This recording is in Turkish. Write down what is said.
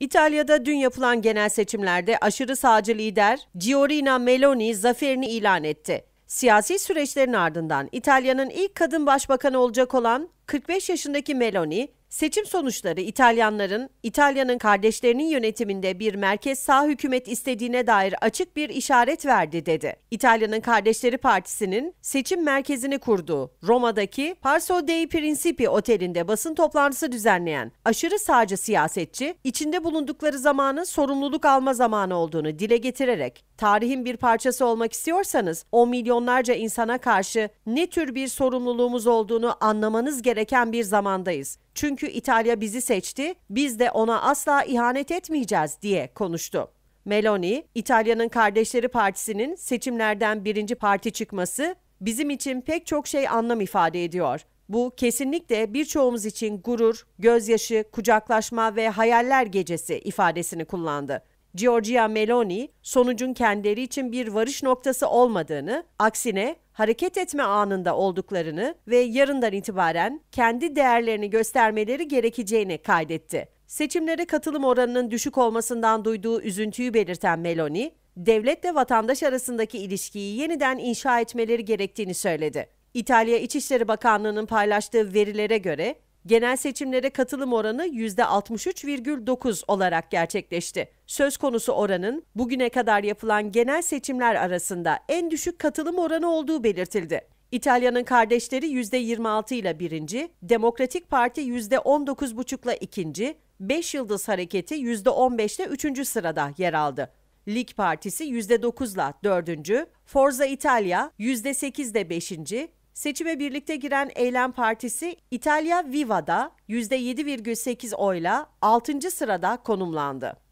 İtalya'da dün yapılan genel seçimlerde aşırı sağcı lider Giorgia Meloni zaferini ilan etti. Siyasi süreçlerin ardından İtalya'nın ilk kadın başbakanı olacak olan 45 yaşındaki Meloni, Seçim sonuçları İtalyanların İtalya'nın kardeşlerinin yönetiminde bir merkez sağ hükümet istediğine dair açık bir işaret verdi dedi. İtalya'nın Kardeşleri Partisi'nin seçim merkezini kurduğu Roma'daki Parso dei Principi otelinde basın toplantısı düzenleyen aşırı sağcı siyasetçi içinde bulundukları zamanın sorumluluk alma zamanı olduğunu dile getirerek tarihin bir parçası olmak istiyorsanız o milyonlarca insana karşı ne tür bir sorumluluğumuz olduğunu anlamanız gereken bir zamandayız çünkü İtalya bizi seçti, biz de ona asla ihanet etmeyeceğiz diye konuştu. Meloni, İtalya'nın Kardeşleri Partisi'nin seçimlerden birinci parti çıkması bizim için pek çok şey anlam ifade ediyor. Bu kesinlikle birçoğumuz için gurur, gözyaşı, kucaklaşma ve hayaller gecesi ifadesini kullandı. Giorgia Meloni sonucun kendileri için bir varış noktası olmadığını, aksine hareket etme anında olduklarını ve yarından itibaren kendi değerlerini göstermeleri gerekeceğini kaydetti. Seçimlere katılım oranının düşük olmasından duyduğu üzüntüyü belirten Meloni, devletle vatandaş arasındaki ilişkiyi yeniden inşa etmeleri gerektiğini söyledi. İtalya İçişleri Bakanlığı'nın paylaştığı verilere göre genel seçimlere katılım oranı %63,9 olarak gerçekleşti. Söz konusu oranın bugüne kadar yapılan genel seçimler arasında en düşük katılım oranı olduğu belirtildi. İtalya'nın kardeşleri %26 ile birinci, Demokratik Parti %19,5 ile ikinci, Beş Yıldız Hareketi %15 ile üçüncü sırada yer aldı. Lig Partisi %9 ile dördüncü, Forza Italia %8 ile beşinci, Seçime birlikte giren Eylem Partisi İtalya Viva'da %7,8 oyla 6. sırada konumlandı.